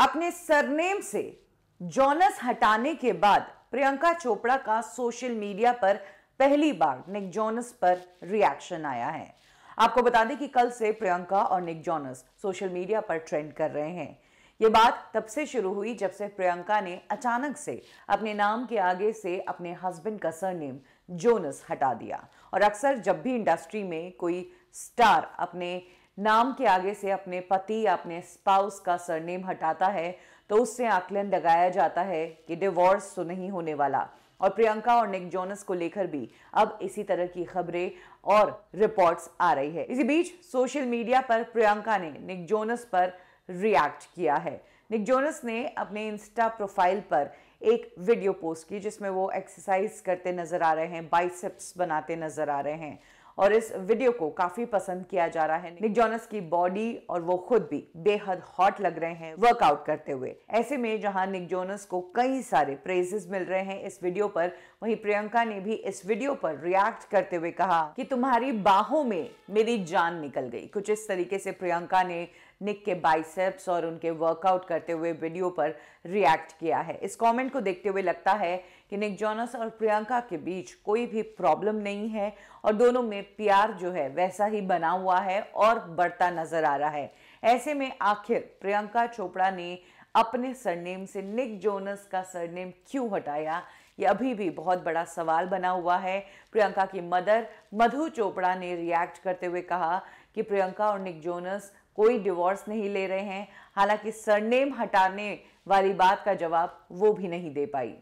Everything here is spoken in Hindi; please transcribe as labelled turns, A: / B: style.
A: अपने सरनेम से
B: जॉनस हटाने के बाद प्रियंका चोपड़ा का सोशल मीडिया पर पहली बार निक जॉनस पर रिएक्शन आया है आपको बता दें कि कल से प्रियंका और निक जॉनस सोशल मीडिया पर ट्रेंड कर रहे हैं ये बात तब से शुरू हुई जब से प्रियंका ने अचानक से अपने नाम के आगे से अपने हस्बैंड का सरनेम जोनस हटा दिया और अक्सर जब भी इंडस्ट्री में कोई स्टार अपने नाम के आगे से अपने पति या अपने स्पाउस का सरनेम हटाता है तो उससे आकलन लगाया जाता है कि डिवोर्स तो नहीं होने वाला और प्रियंका और निक जोनस को लेकर भी अब इसी तरह की खबरें और रिपोर्ट्स आ रही है इसी बीच सोशल मीडिया पर प्रियंका ने निक जोनस पर रिएक्ट किया है निक जोनस ने अपने इंस्टा प्रोफाइल पर एक वीडियो पोस्ट की जिसमें वो एक्सरसाइज करते नजर आ रहे हैं बाइसेप्स बनाते नजर आ रहे हैं और इस वीडियो को काफी पसंद किया जा रहा है निक जॉनस की बॉडी और वो खुद भी बेहद हॉट लग रहे हैं वर्कआउट करते हुए ऐसे में जहां निक जोनस को कई सारे प्रेजेस मिल रहे हैं इस वीडियो पर वहीं प्रियंका ने भी इस वीडियो पर रिएक्ट करते हुए कहा कि तुम्हारी बाहों में मेरी जान निकल गई कुछ इस तरीके से प्रियंका ने निक के बाइसेप्स और उनके वर्कआउट करते हुए वीडियो पर रिएक्ट किया है इस कमेंट को देखते हुए लगता है कि निक जोनस और प्रियंका के बीच कोई भी प्रॉब्लम नहीं है और दोनों में प्यार जो है वैसा ही बना हुआ है और बढ़ता नजर आ रहा है ऐसे में आखिर प्रियंका चोपड़ा ने अपने सरनेम से निक जोनस का सरनेम क्यों हटाया ये अभी भी बहुत बड़ा सवाल बना हुआ है प्रियंका की मदर मधु चोपड़ा ने रिएक्ट करते हुए कहा कि प्रियंका और निक जोनस कोई डिवोर्स नहीं ले रहे हैं हालांकि सरनेम हटाने वाली बात का जवाब
A: वो भी नहीं दे पाई